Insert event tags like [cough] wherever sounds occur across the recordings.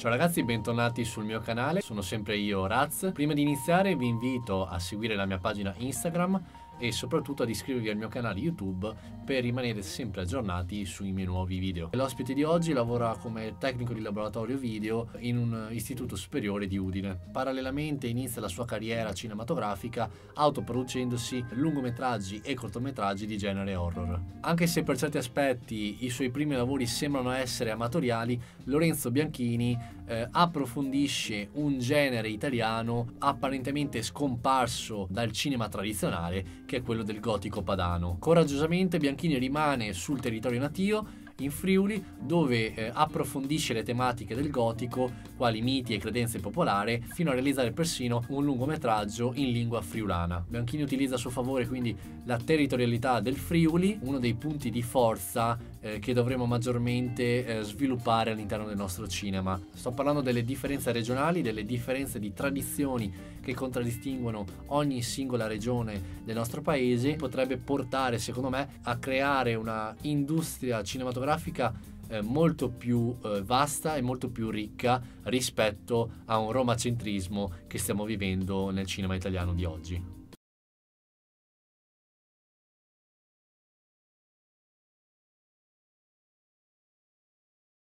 Ciao ragazzi, bentornati sul mio canale, sono sempre io Raz. Prima di iniziare vi invito a seguire la mia pagina Instagram e soprattutto ad iscrivervi al mio canale YouTube per rimanere sempre aggiornati sui miei nuovi video. L'ospite di oggi lavora come tecnico di laboratorio video in un istituto superiore di Udine. Parallelamente inizia la sua carriera cinematografica autoproducendosi lungometraggi e cortometraggi di genere horror. Anche se per certi aspetti i suoi primi lavori sembrano essere amatoriali, Lorenzo Bianchini eh, approfondisce un genere italiano apparentemente scomparso dal cinema tradizionale che è quello del gotico padano. Coraggiosamente Bianchini rimane sul territorio natio in Friuli dove eh, approfondisce le tematiche del gotico, quali miti e credenze popolari, fino a realizzare persino un lungometraggio in lingua friulana. Bianchini utilizza a suo favore quindi la territorialità del Friuli, uno dei punti di forza eh, che dovremo maggiormente eh, sviluppare all'interno del nostro cinema. Sto parlando delle differenze regionali, delle differenze di tradizioni che contraddistinguono ogni singola regione del nostro paese, potrebbe portare secondo me a creare una industria cinematografica eh, molto più eh, vasta e molto più ricca rispetto a un romacentrismo che stiamo vivendo nel cinema italiano di oggi.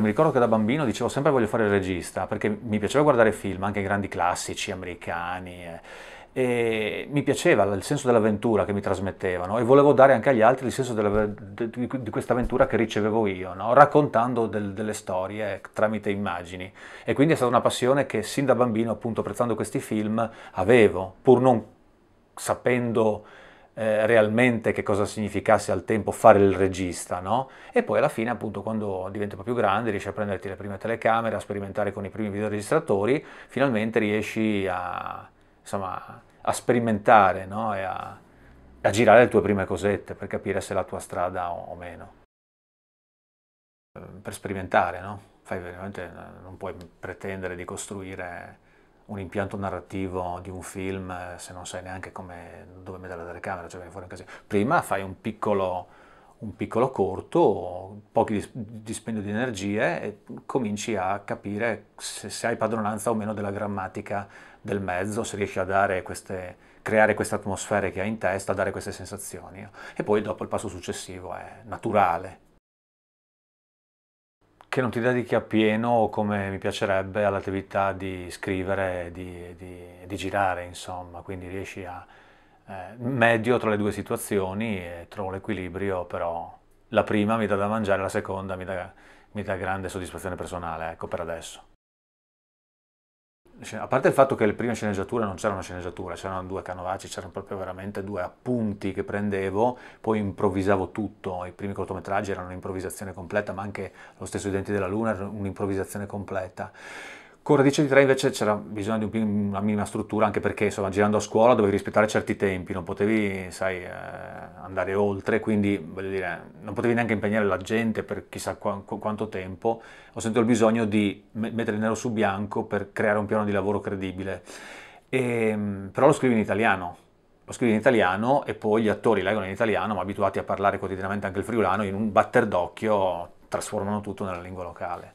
Mi ricordo che da bambino dicevo sempre voglio fare il regista, perché mi piaceva guardare film, anche grandi classici americani, eh, e mi piaceva il senso dell'avventura che mi trasmettevano e volevo dare anche agli altri il senso della, di, di questa avventura che ricevevo io, no? raccontando del, delle storie tramite immagini. E quindi è stata una passione che sin da bambino, appunto apprezzando questi film, avevo, pur non sapendo eh, realmente che cosa significasse al tempo fare il regista, no? E poi alla fine, appunto, quando diventi un po' più grande, riesci a prenderti le prime telecamere, a sperimentare con i primi videoregistratori, finalmente riesci a, insomma, a sperimentare, no? E a, a girare le tue prime cosette per capire se è la tua strada o, o meno. Ehm, per sperimentare, no? Fai veramente, eh, non puoi pretendere di costruire un impianto narrativo di un film eh, se non sai neanche come, dove mettere la telecamera, cioè viene fuori un casino. Prima fai un piccolo, un piccolo corto, pochi dispendio di energie e cominci a capire se, se hai padronanza o meno della grammatica del mezzo, se riesci a dare queste, creare queste atmosfere che hai in testa, a dare queste sensazioni. E poi dopo il passo successivo è naturale, che non ti dedichi appieno come mi piacerebbe all'attività di scrivere di, di, di, girare, insomma, quindi riesci a eh, medio tra le due situazioni e trovo l'equilibrio, però la prima mi dà da mangiare, la seconda mi dà, mi dà grande soddisfazione personale, ecco, per adesso. Cioè, a parte il fatto che le prime sceneggiature non c'era una sceneggiatura, c'erano due canovacci, c'erano proprio veramente due appunti che prendevo, poi improvvisavo tutto, i primi cortometraggi erano un'improvvisazione completa, ma anche lo stesso I denti della luna era un'improvvisazione completa. Con Radice di 3 invece c'era bisogno di una minima struttura, anche perché insomma, girando a scuola dovevi rispettare certi tempi, non potevi sai, eh, andare oltre, quindi dire, non potevi neanche impegnare la gente per chissà quanto tempo. Ho sentito il bisogno di mettere nero su bianco per creare un piano di lavoro credibile. E, ehm, però lo scrivi in italiano, lo scrivi in italiano e poi gli attori leggono in italiano, ma abituati a parlare quotidianamente anche il friulano, in un batter d'occhio trasformano tutto nella lingua locale.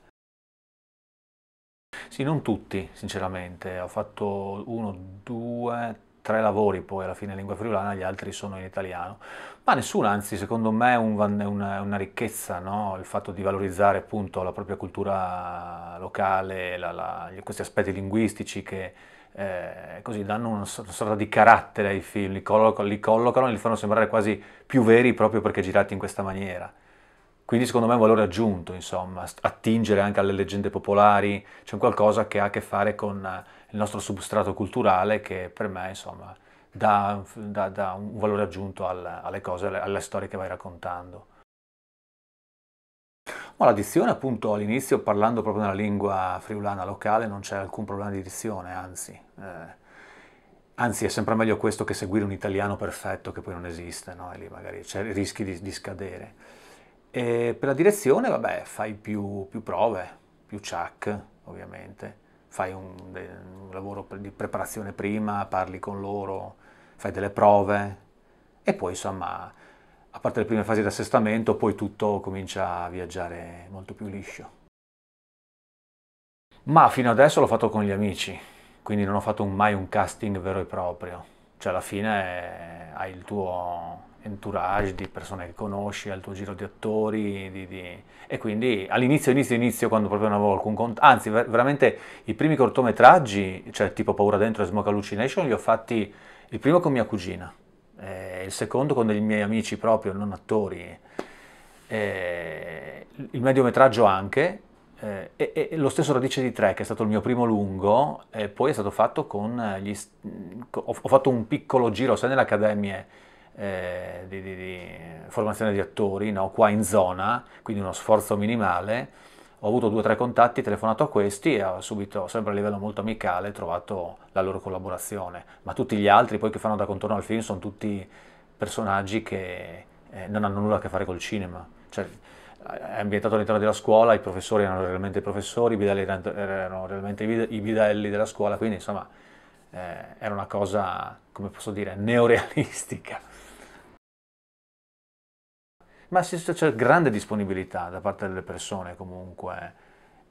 Sì, non tutti, sinceramente. Ho fatto uno, due, tre lavori poi alla fine in lingua friulana, gli altri sono in italiano. Ma nessuno, anzi, secondo me è un, una, una, ricchezza no? il fatto di valorizzare appunto la propria cultura locale, la, la, questi aspetti linguistici che eh, così danno una, una sorta di carattere ai film, li, collo- li collocano e li fanno sembrare quasi più veri proprio perché girati in questa maniera. Quindi secondo me è un valore aggiunto, insomma, attingere anche alle leggende popolari, c'è qualcosa che ha a che fare con eh, il nostro substrato culturale che per me, insomma, dà, dà, dà un valore aggiunto alle cose, alle storie che vai raccontando. Ma la dizione, appunto, all'inizio parlando proprio nella lingua friulana locale non c'è alcun problema di dizione, anzi. Eh, anzi, è sempre meglio questo che seguire un italiano perfetto che poi non esiste, no? E lì magari c'è, rischi di, di scadere. E per la direzione, vabbè, fai più, più prove, più chuck, ovviamente. Fai un, un, lavoro di preparazione prima, parli con loro, fai delle prove e poi, insomma, a parte le prime fasi di assestamento, poi tutto comincia a viaggiare molto più liscio. Ma fino adesso l'ho fatto con gli amici, quindi non ho fatto mai un casting vero e proprio. Cioè alla fine eh, hai il tuo, entourage di persone che conosci, al tuo giro di attori di, di... e quindi all'inizio, inizio, inizio quando proprio non avevo alcun conto, anzi ver- veramente i primi cortometraggi, cioè tipo Paura Dentro e Smoke Hallucination li ho fatti il primo con mia cugina, eh, il secondo con dei miei amici proprio, non attori, eh, il mediometraggio anche eh, e, e, lo stesso Radice di Tre, che è stato il mio primo lungo, e poi è stato fatto con gli... St- ho, ho fatto un piccolo giro, sai, nelle accademie eh, di, di, di, formazione di attori, no? qua in zona, quindi uno sforzo minimale. Ho avuto due o tre contatti, telefonato a questi e ho subito, sempre a livello molto amicale, trovato la loro collaborazione. Ma tutti gli altri poi che fanno da contorno al film sono tutti personaggi che eh, non hanno nulla a che fare col cinema. Cioè, è ambientato all'interno della scuola, i professori erano realmente i professori, i bidelli erano realmente i bidelli della scuola, quindi insomma eh, era una cosa, come posso dire, neorealistica ma c'è grande disponibilità da parte delle persone comunque,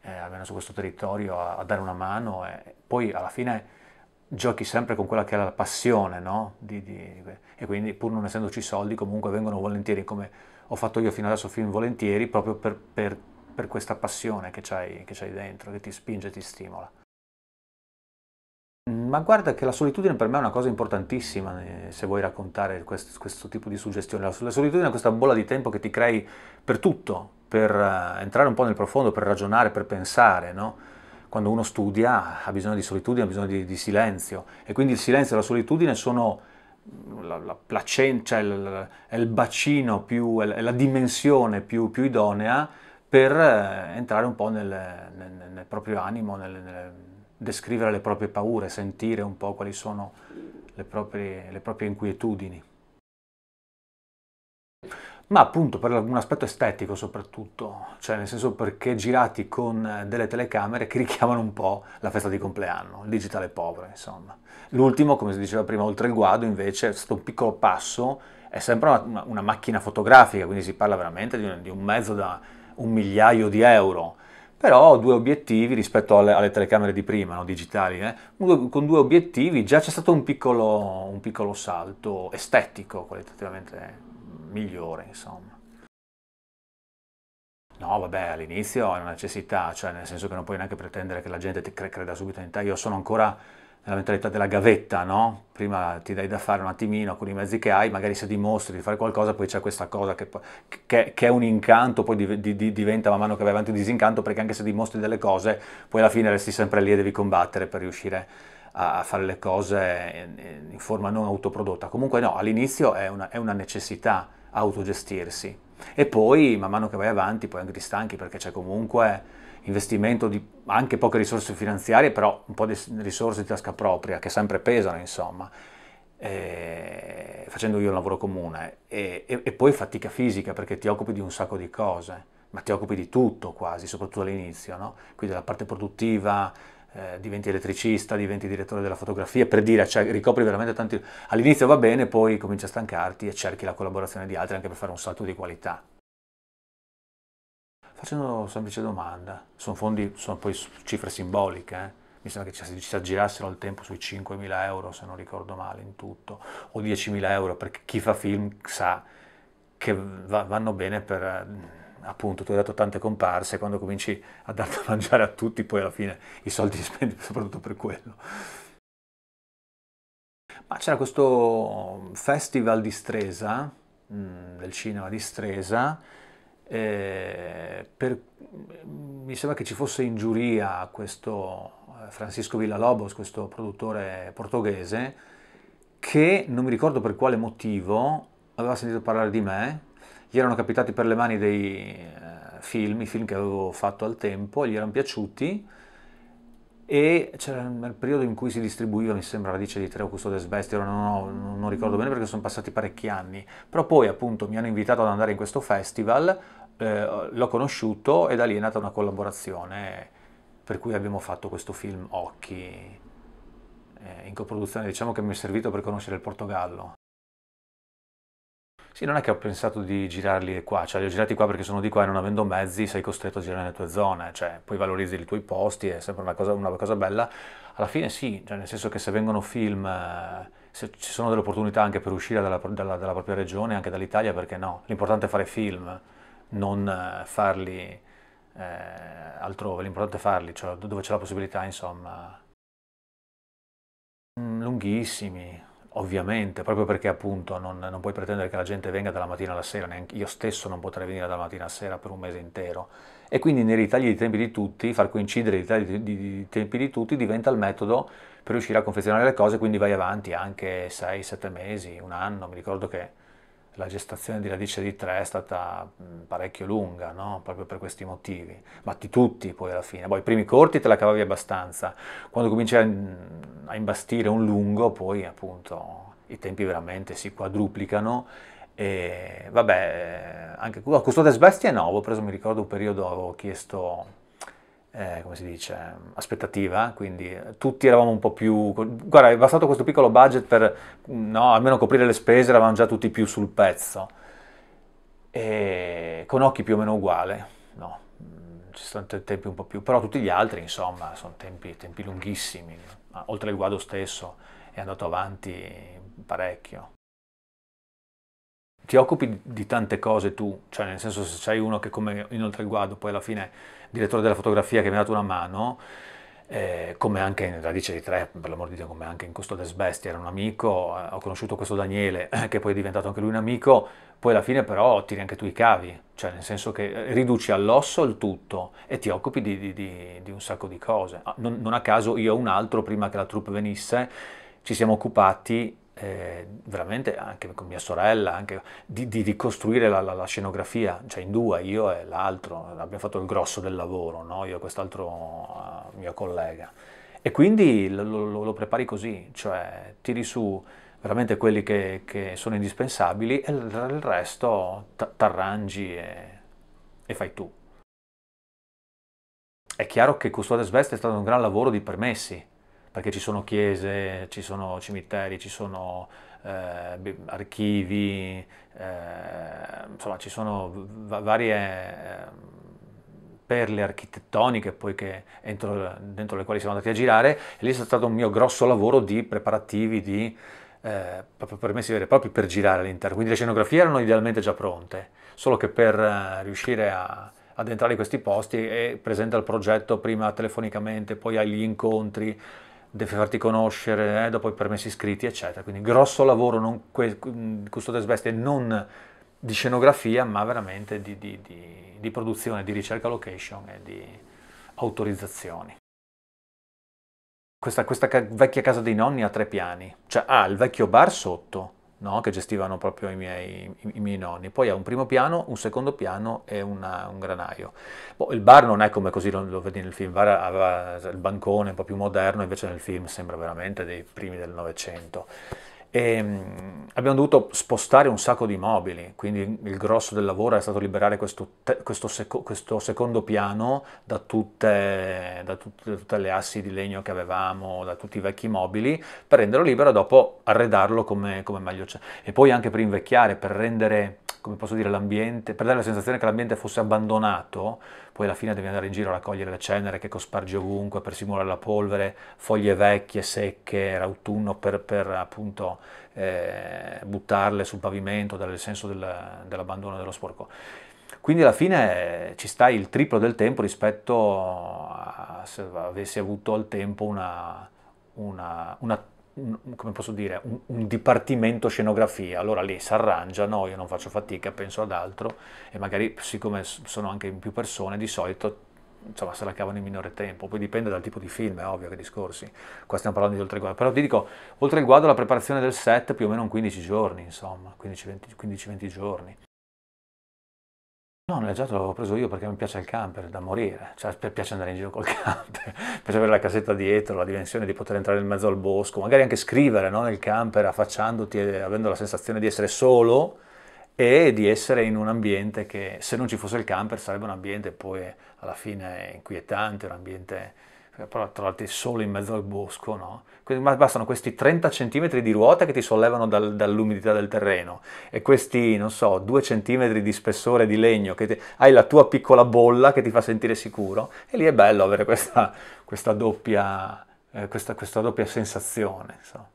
eh, almeno su questo territorio, a, a, dare una mano e poi alla fine giochi sempre con quella che è la passione, no? Di, di, e quindi pur non essendoci soldi comunque vengono volentieri, come ho fatto io fino adesso film volentieri, proprio per, per, per questa passione che c'hai, che c'hai dentro, che ti spinge e ti stimola. Mm, ma guarda che la solitudine per me è una cosa importantissima, se vuoi raccontare questo, questo, tipo di suggestione. La solitudine è questa bolla di tempo che ti crei per tutto, per eh, entrare un po' nel profondo, per ragionare, per pensare, no? Quando uno studia ha bisogno di solitudine, ha bisogno di, di silenzio e quindi il silenzio e la solitudine sono mm, la, la placenta, cioè il, il, bacino più, è la dimensione più, più idonea per eh, entrare un po' nel, nel, nel proprio animo, nel, nel descrivere le proprie paure, sentire un po' quali sono le proprie, le proprie inquietudini. Ma appunto per un aspetto estetico soprattutto, cioè nel senso perché girati con delle telecamere che richiamano un po' la festa di compleanno, il digitale povero insomma. L'ultimo, come si diceva prima, oltre il guado invece è stato un piccolo passo, è sempre una, una macchina fotografica, quindi si parla veramente di un, di un mezzo da un migliaio di euro, però ho due obiettivi rispetto alle, alle telecamere di prima, no, digitali, eh? con due obiettivi già c'è stato un piccolo, un piccolo salto estetico, qualitativamente migliore, insomma. No, vabbè, all'inizio è una necessità, cioè nel senso che non puoi neanche pretendere che la gente creda subito in te. Io sono ancora la mentalità della gavetta, no? Prima ti dai da fare un attimino con i mezzi che hai, magari se dimostri di fare qualcosa, poi c'è questa cosa che, che, che è un incanto, poi di, di, di, diventa man mano che vai avanti un disincanto, perché anche se dimostri delle cose, poi alla fine resti sempre lì e devi combattere per riuscire a, fare le cose in, in, forma non autoprodotta. Comunque no, all'inizio è una, è una necessità autogestirsi. E poi, man mano che vai avanti, poi anche ti stanchi, perché c'è comunque investimento di anche poche risorse finanziarie, però un po' di risorse di tasca propria, che sempre pesano, insomma, eh, facendo io un lavoro comune. E, e, e poi fatica fisica, perché ti occupi di un sacco di cose, ma ti occupi di tutto quasi, soprattutto all'inizio, no? Quindi dalla parte produttiva, eh, diventi elettricista, diventi direttore della fotografia, per dire, cioè, ricopri veramente tanti... All'inizio va bene, poi cominci a stancarti e cerchi la collaborazione di altri anche per fare un salto di qualità facendo una semplice domanda. Sono fondi, sono poi cifre simboliche, eh? mi sembra che ci, si aggirassero al tempo sui 5.000 euro, se non ricordo male, in tutto, o 10.000 euro, perché chi fa film sa che va, vanno bene per... Eh, appunto, tu hai dato tante comparse, quando cominci a dar da mangiare a tutti, poi alla fine i soldi li spendi soprattutto per quello. Ma c'era questo festival di Stresa, mm, del cinema di Stresa, eh, per, mi sembra che ci fosse ingiuria questo eh, Francisco Villalobos, questo produttore portoghese, che non mi ricordo per quale motivo aveva sentito parlare di me, gli erano capitati per le mani dei eh, film, i film che avevo fatto al tempo, gli erano piaciuti e c'era il periodo in cui si distribuiva, mi sembra, la Radice di Treo Custodes Bestia, non, ho, non ricordo mm. bene perché sono passati parecchi anni, però poi appunto mi hanno invitato ad andare in questo festival, eh, l'ho conosciuto e da lì è nata una collaborazione per cui abbiamo fatto questo film Occhi eh, in coproduzione, diciamo che mi è servito per conoscere il Portogallo. Sì, non è che ho pensato di girarli qua, cioè li ho girati qua perché sono di qua e non avendo mezzi sei costretto a girare nelle tue zone, cioè poi valorizzi i tuoi posti, è sempre una cosa, una cosa bella. Alla fine sì, cioè, nel senso che se vengono film, eh, se ci sono delle opportunità anche per uscire dalla, dalla, dalla propria regione, anche dall'Italia, perché no? L'importante è fare film, non eh, farli eh, altrove, l'importante è farli, cioè dove c'è la possibilità, insomma. Mm, lunghissimi, ovviamente, proprio perché appunto non, non, puoi pretendere che la gente venga dalla mattina alla sera, neanche io stesso non potrei venire dalla mattina alla sera per un mese intero. E quindi nei ritagli di tempi di tutti, far coincidere i ritagli di, di, di tempi di tutti diventa il metodo per riuscire a confezionare le cose, quindi vai avanti anche 6-7 mesi, un anno, mi ricordo che la gestazione di radice di 3 è stata mm, parecchio lunga, no? proprio per questi motivi, batti tutti poi alla fine. Poi boh, i primi corti te la cavavi abbastanza, quando cominci mm, a imbastire un lungo poi appunto i tempi veramente si quadruplicano e vabbè, anche a Custode Sbestia no, avevo preso mi ricordo un periodo, avevo chiesto eh, come si dice, aspettativa, quindi tutti eravamo un po' più... Guarda, è bastato questo piccolo budget per no, almeno coprire le spese, eravamo già tutti più sul pezzo, e con occhi più o meno uguali, no, ci sono tempi un po' più... però tutti gli altri, insomma, sono tempi, tempi lunghissimi, Ma, oltre il guado stesso è andato avanti parecchio. Ti occupi di tante cose tu, cioè nel senso se c'hai uno che come inoltre il guado poi alla fine direttore della fotografia che mi ha dato una mano, eh, come anche in Radice di Tre, per l'amor di Dio, come anche in Custode Sbesti, era un amico, eh, ho conosciuto questo Daniele, [laughs] che poi è diventato anche lui un amico, poi alla fine però tiri anche tu i cavi, cioè nel senso che riduci all'osso il tutto e ti occupi di, di, di, di un sacco di cose. Ah, non, non a caso io e un altro, prima che la troupe venisse, ci siamo occupati eh, veramente anche con mia sorella, anche, di, di, ricostruire la, la, la, scenografia, cioè in due, io e l'altro, abbiamo fatto il grosso del lavoro, no? io e quest'altro uh, mio collega. E quindi lo, lo, lo, prepari così, cioè tiri su veramente quelli che, che sono indispensabili e il, resto t'arrangi e, e fai tu. È chiaro che Custode Svest è stato un gran lavoro di permessi, perché ci sono chiese, ci sono cimiteri, ci sono eh, archivi, eh, insomma ci sono varie ehm, perle architettoniche poi che entro, dentro le quali siamo andati a girare e lì è stato un mio grosso lavoro di preparativi, di eh, permessi veri e propri per girare all'interno, quindi le scenografie erano idealmente già pronte, solo che per eh, riuscire a, ad entrare in questi posti e presenta il progetto prima telefonicamente, poi agli incontri, deve farti conoscere, eh, dopo i permessi iscritti, eccetera. Quindi grosso lavoro, non que- mm, Custodes Bestie, non di scenografia, ma veramente di, di, di, di produzione, di ricerca location e di autorizzazioni. Questa, questa, vecchia casa dei nonni ha tre piani, cioè ha il vecchio bar sotto, no? che gestivano proprio i miei, i miei, nonni. Poi ha un primo piano, un secondo piano e una, un granaio. Boh, il bar non è come così lo, lo vedi nel film, il bar aveva il bancone un po' più moderno, invece nel film sembra veramente dei primi del Novecento. E ehm, abbiamo dovuto spostare un sacco di mobili, quindi il grosso del lavoro è stato liberare questo, questo, seco, questo secondo piano da tutte, da, tut, da tutte, le assi di legno che avevamo, da tutti i vecchi mobili, per renderlo libero e dopo arredarlo come, come meglio c'è. E poi anche per invecchiare, per rendere, come posso dire, l'ambiente, per dare la sensazione che l'ambiente fosse abbandonato, poi alla fine devi andare in giro a raccogliere le cenere che cospargi ovunque per simulare la polvere, foglie vecchie, secche, era autunno per, per appunto eh, buttarle sul pavimento, dare il senso del, dell'abbandono dello sporco. Quindi alla fine eh, ci stai il triplo del tempo rispetto a se avessi avuto al tempo una, una, una un, come posso dire, un, un dipartimento scenografia, allora lì si arrangiano, io non faccio fatica, penso ad altro e magari siccome sono anche in più persone di solito insomma, se la cavano in minore tempo, poi dipende dal tipo di film, è ovvio che discorsi, qua stiamo parlando di oltre il guado, però ti dico, oltre il guado la preparazione del set più o meno 15 giorni, insomma, 15-20 giorni. No, noleggiato l'avevo preso io perché mi piace il camper da morire, cioè piace andare in giro col [laughs] camper, mi piace avere la casetta dietro, la dimensione di poter entrare in mezzo al bosco, magari anche scrivere no, nel camper affacciandoti e avendo la sensazione di essere solo e di essere in un ambiente che se non ci fosse il camper sarebbe un ambiente poi alla fine è inquietante, è un ambiente però trovati solo in mezzo al bosco, no? Quindi bastano questi 30 cm di ruota che ti sollevano dal, dall'umidità del terreno e questi, non so, 2 cm di spessore di legno che ti, hai la tua piccola bolla che ti fa sentire sicuro e lì è bello avere questa, questa, doppia, eh, questa, questa doppia sensazione. Insomma.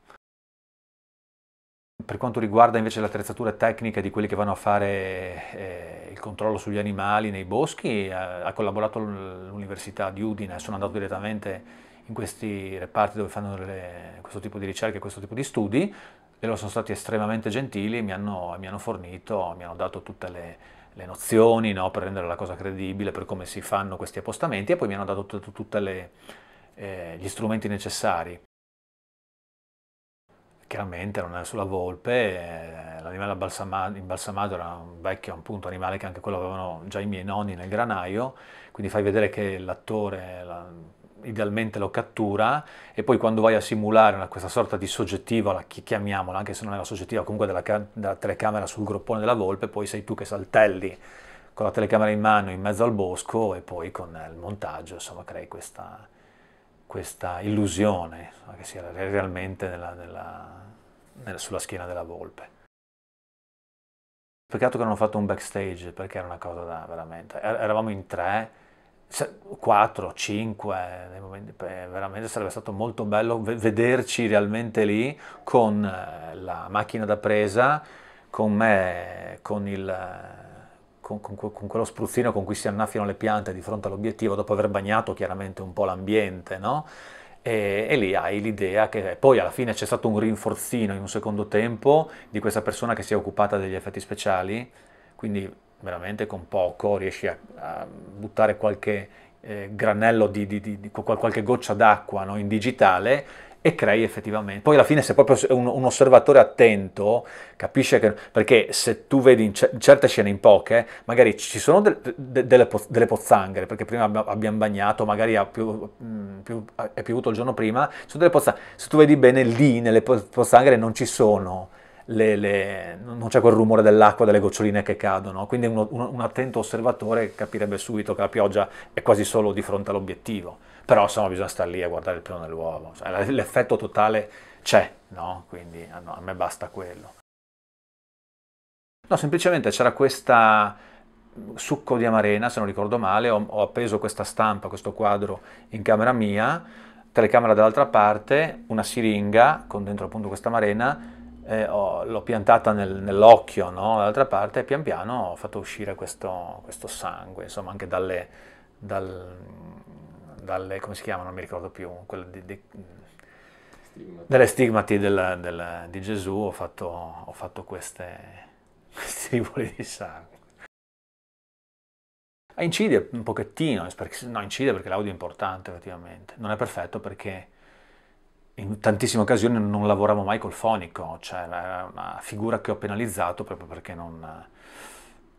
Per quanto riguarda invece l'attrezzatura tecnica di quelli che vanno a fare eh, il controllo sugli animali nei boschi, eh, ha collaborato l'Università di Udine, sono andato direttamente in questi reparti dove fanno le, questo tipo di ricerche, e questo tipo di studi, e loro sono stati estremamente gentili, mi hanno, mi hanno fornito, mi hanno dato tutte le, le nozioni no, per rendere la cosa credibile, per come si fanno questi appostamenti e poi mi hanno dato tutti eh, gli strumenti necessari chiaramente non è sulla volpe, eh, l'animale imbalsamato era un vecchio appunto, animale che anche quello avevano già i miei nonni nel granaio, quindi fai vedere che l'attore la, idealmente lo cattura e poi quando vai a simulare una, questa sorta di soggettiva, la, chiamiamola, anche se non è la soggettiva, comunque della, della telecamera sul groppone della volpe, poi sei tu che saltelli con la telecamera in mano in mezzo al bosco e poi con il montaggio, insomma, crei questa questa illusione che sia realmente nella, nella, nella, sulla schiena della volpe. Peccato che non ho fatto un backstage perché era una cosa da veramente. Er-, eravamo in tre, quattro, cinque, nei momenti, veramente sarebbe stato molto bello vederci realmente lì con eh, la macchina da presa, con me, con il con, con, con, quello spruzzino con cui si annaffiano le piante di fronte all'obiettivo, dopo aver bagnato chiaramente un po' l'ambiente, no? E, e, lì hai l'idea che poi alla fine c'è stato un rinforzino in un secondo tempo di questa persona che si è occupata degli effetti speciali, quindi veramente con poco riesci a, a buttare qualche eh, granello di, di, di, di, qualche goccia d'acqua no? in digitale e crei effettivamente. Poi alla fine se proprio un, un osservatore attento capisce che... perché se tu vedi in certe scene, in poche, magari ci sono de- de- delle, po- delle, pozzanghere, perché prima abbiamo bagnato, magari ha più, mm, più, è piovuto il giorno prima, ci sono delle pozzanghere. Se tu vedi bene lì nelle pozzanghere non ci sono le, le, non c'è quel rumore dell'acqua, delle goccioline che cadono, quindi uno, un, un, attento osservatore capirebbe subito che la pioggia è quasi solo di fronte all'obiettivo, però insomma bisogna stare lì a guardare il pelo nell'uovo, cioè, l'effetto totale c'è, no? quindi ah, no, a me basta quello. No, semplicemente c'era questa succo di amarena, se non ricordo male, ho, ho appeso questa stampa, questo quadro in camera mia, telecamera dall'altra parte, una siringa con dentro appunto questa amarena, eh, ho, l'ho piantata nel, nell'occhio, no? dall'altra parte, e pian piano ho fatto uscire questo, questo sangue, insomma, anche dalle, dal, dalle, come si chiama, non mi ricordo più, di, di, stigmati. dalle stigmati del, del, di Gesù ho fatto, ho fatto queste, [laughs] questi rivoli di sangue. Incide un pochettino, eh, no, incide perché l'audio è importante effettivamente, non è perfetto perché in tantissime occasioni non lavoravo mai col fonico, cioè era una figura che ho penalizzato proprio perché non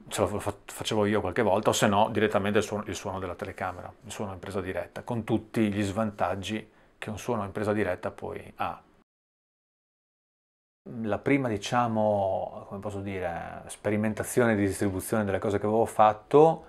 ce lo facevo io qualche volta, o se no direttamente il suono, il suono, della telecamera, il suono in presa diretta, con tutti gli svantaggi che un suono in presa diretta poi ha. La prima, diciamo, come posso dire, sperimentazione di distribuzione delle cose che avevo fatto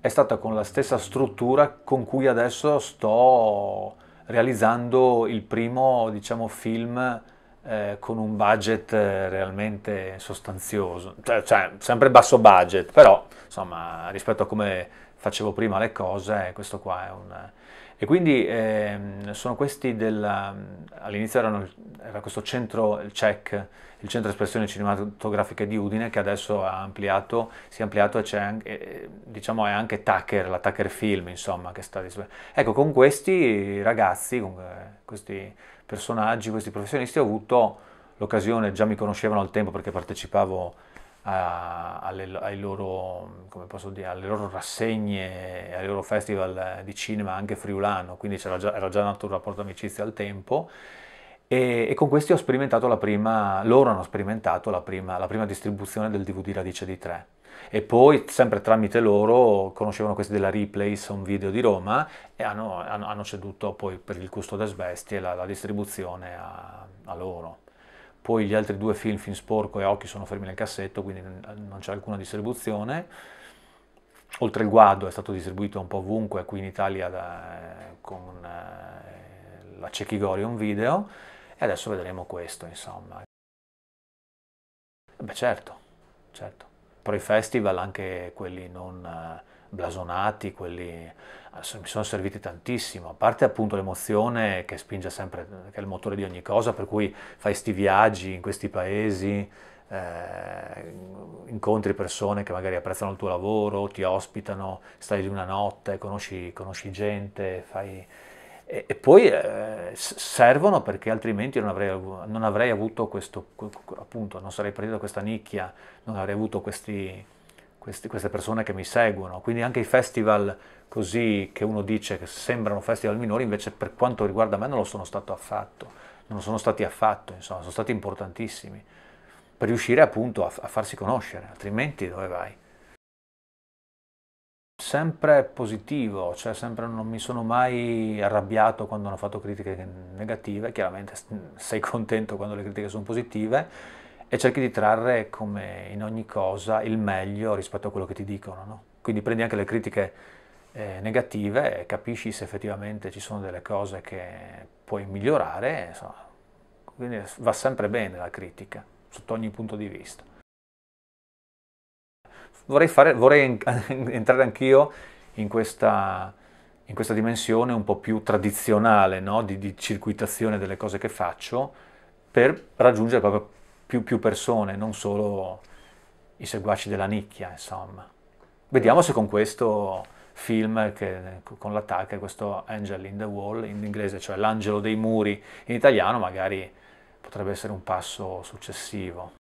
è stata con la stessa struttura con cui adesso sto realizzando il primo diciamo, film eh, con un budget eh, realmente sostanzioso, cioè, cioè, sempre basso budget, però insomma rispetto a come facevo prima le cose eh, questo qua è un e quindi eh, sono questi del... all'inizio erano, era questo centro il CEC, il centro espressione cinematografica di Udine, che adesso ampliato, si è ampliato e c'è anche, diciamo, è anche Tucker, la Tucker Film, insomma, che sta Ecco, con questi ragazzi, con eh, questi personaggi, questi professionisti, ho avuto l'occasione, già mi conoscevano al tempo perché partecipavo a, alle, ai loro, dire, alle loro rassegne, ai loro festival di cinema anche friulano, quindi già, era già nato un rapporto amicizia al tempo. E, e, con questi ho sperimentato la prima, loro hanno sperimentato la prima, la prima distribuzione del DVD Radice di 3 e poi sempre tramite loro conoscevano questi della Replays, un video di Roma e hanno, hanno, hanno ceduto poi per il custo d'asbesti la, la distribuzione a, a loro poi gli altri due film, Film Sporco e Occhi, sono fermi nel cassetto, quindi non c'è alcuna distribuzione. Oltre il guado è stato distribuito un po' ovunque, qui in Italia da, eh, con eh, la Cecchi Gorion Video, e adesso vedremo questo, insomma. Beh certo, certo. Però i festival, anche quelli non... Eh, blasonati, quelli ah, mi sono serviti tantissimo, a parte appunto l'emozione che spinge sempre, che è il motore di ogni cosa, per cui fai questi viaggi in questi paesi, eh, incontri persone che magari apprezzano il tuo lavoro, ti ospitano, stai lì una notte, conosci, conosci gente, fai... E, e poi eh, servono perché altrimenti non avrei, non avrei avuto questo, appunto, non sarei partito da questa nicchia, non avrei avuto questi, questi, queste persone che mi seguono. Quindi anche i festival così che uno dice che sembrano festival minori, invece per quanto riguarda me non lo sono stato affatto, non sono stati affatto, insomma, sono stati importantissimi per riuscire appunto a, a farsi conoscere, altrimenti dove vai? Sempre positivo, cioè sempre non mi sono mai arrabbiato quando hanno fatto critiche negative, chiaramente mm, sei contento quando le critiche sono positive, e cerchi di trarre come in ogni cosa il meglio rispetto a quello che ti dicono. No? Quindi prendi anche le critiche eh, negative e capisci se effettivamente ci sono delle cose che puoi migliorare. Insomma. Quindi va sempre bene la critica, sotto ogni punto di vista. Vorrei, fare, vorrei [laughs] entrare anch'io in questa, in questa, dimensione un po' più tradizionale no? di, di circuitazione delle cose che faccio per raggiungere proprio più, più persone, non solo i seguaci della nicchia, insomma. Vediamo se con questo film che, con l'attacca, questo Angel in the Wall in inglese, cioè l'angelo dei muri in italiano, magari potrebbe essere un passo successivo.